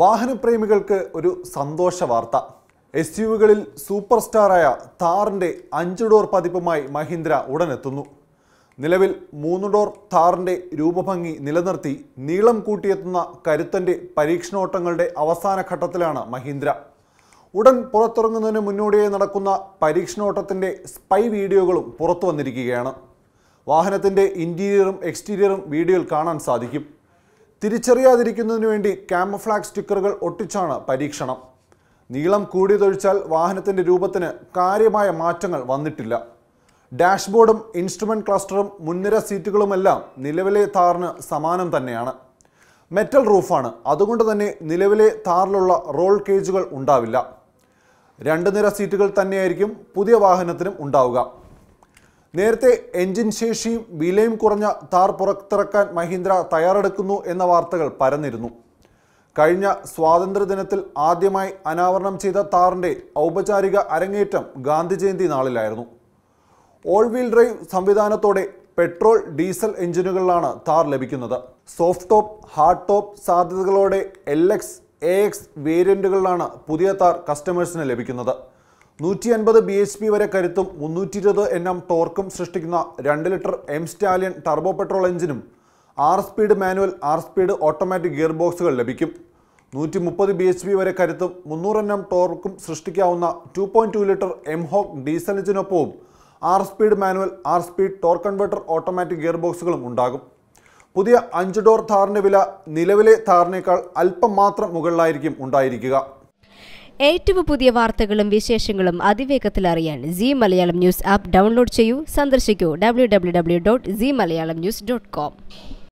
വാഹനപ്രേമികൾക്ക് ഒരു സന്തോഷ വാർത്ത എസ് യുകളിൽ സൂപ്പർ സ്റ്റാറായ താറിൻ്റെ അഞ്ച് ഡോർ പതിപ്പുമായി മഹീന്ദ്ര ഉടനെത്തുന്നു നിലവിൽ മൂന്ന് ഡോർ താറിൻ്റെ രൂപഭംഗി നിലനിർത്തി നീളം കൂട്ടിയെത്തുന്ന കരുത്തൻ്റെ പരീക്ഷണോട്ടങ്ങളുടെ അവസാന ഘട്ടത്തിലാണ് മഹീന്ദ്ര ഉടൻ പുറത്തിറങ്ങുന്നതിന് മുന്നോടിയായി നടക്കുന്ന പരീക്ഷണോട്ടത്തിൻ്റെ സ്പൈ വീഡിയോകളും പുറത്തു വന്നിരിക്കുകയാണ് വാഹനത്തിൻ്റെ ഇൻറ്റീരിയറും എക്സ്റ്റീരിയറും വീഡിയോയിൽ കാണാൻ സാധിക്കും തിരിച്ചറിയാതിരിക്കുന്നതിനു വേണ്ടി ക്യാമഫ്ലാഗ് സ്റ്റിക്കറുകൾ ഒട്ടിച്ചാണ് പരീക്ഷണം നീളം കൂടിയതൊഴിച്ചാൽ വാഹനത്തിൻ്റെ രൂപത്തിന് കാര്യമായ മാറ്റങ്ങൾ വന്നിട്ടില്ല ഡാഷ്ബോർഡും ഇൻസ്ട്രുമെൻറ്റ് ക്ലസ്റ്ററും മുൻനിര സീറ്റുകളുമെല്ലാം നിലവിലെ താറിന് സമാനം തന്നെയാണ് മെറ്റൽ റൂഫാണ് അതുകൊണ്ട് തന്നെ നിലവിലെ താറിലുള്ള റോൾ കേജുകൾ ഉണ്ടാവില്ല രണ്ട് നിര സീറ്റുകൾ തന്നെയായിരിക്കും പുതിയ വാഹനത്തിനും ഉണ്ടാവുക നേരത്തെ എഞ്ചിൻ ശേഷിയും വിലയും കുറഞ്ഞ താർ പുറത്തിറക്കാൻ മഹീന്ദ്ര തയ്യാറെടുക്കുന്നു എന്ന വാർത്തകൾ പരന്നിരുന്നു കഴിഞ്ഞ സ്വാതന്ത്ര്യദിനത്തിൽ ആദ്യമായി അനാവരണം ചെയ്ത താറിൻ്റെ ഔപചാരിക അരങ്ങേറ്റം ജയന്തി നാളിലായിരുന്നു ഓൾ വീൽ ഡ്രൈവ് സംവിധാനത്തോടെ പെട്രോൾ ഡീസൽ എഞ്ചിനുകളിലാണ് താർ ലഭിക്കുന്നത് സോഫ്റ്റ് ടോപ്പ് ഹാർഡ് ടോപ്പ് സാധ്യതകളോടെ എൽ എക്സ് എ എക്സ് വേരിയൻറ്റുകളിലാണ് പുതിയ താർ കസ്റ്റമേഴ്സിന് ലഭിക്കുന്നത് നൂറ്റി അൻപത് ബി എച്ച് പി വരെ കരുത്തും മുന്നൂറ്റി ഇരുപത് എൻ എം ടോർക്കും സൃഷ്ടിക്കുന്ന രണ്ട് litre M Stallion turbo petrol എഞ്ചിനും ആർ സ്പീഡ് മാനുവൽ ആർ സ്പീഡ് ഓട്ടോമാറ്റിക് ഗിയർ ബോക്സുകൾ ലഭിക്കും നൂറ്റി മുപ്പത് ബി എച്ച് പി വരെ കരുത്തും മുന്നൂറ് എൻ എം ടോർക്കും സൃഷ്ടിക്കാവുന്ന two point two litre M Hawk diesel എഞ്ചിനൊപ്പവും ആർ സ്പീഡ് മാനുവൽ ആർ speed torque converter automatic gear ബോക്സുകളും ഉണ്ടാകും പുതിയ അഞ്ച് ഡോർ താറിൻ്റെ വില നിലവിലെ താറിനേക്കാൾ അല്പം മാത്രം മുകളിലായിരിക്കും ഉണ്ടായിരിക്കുക ഏറ്റവും പുതിയ വാർത്തകളും വിശേഷങ്ങളും അതിവേഗത്തിൽ അറിയാൻ Zee Malayalam news app download ചെയ്യൂ സന്ദർശിക്കൂ W W W dot Zee Malayalam news dot com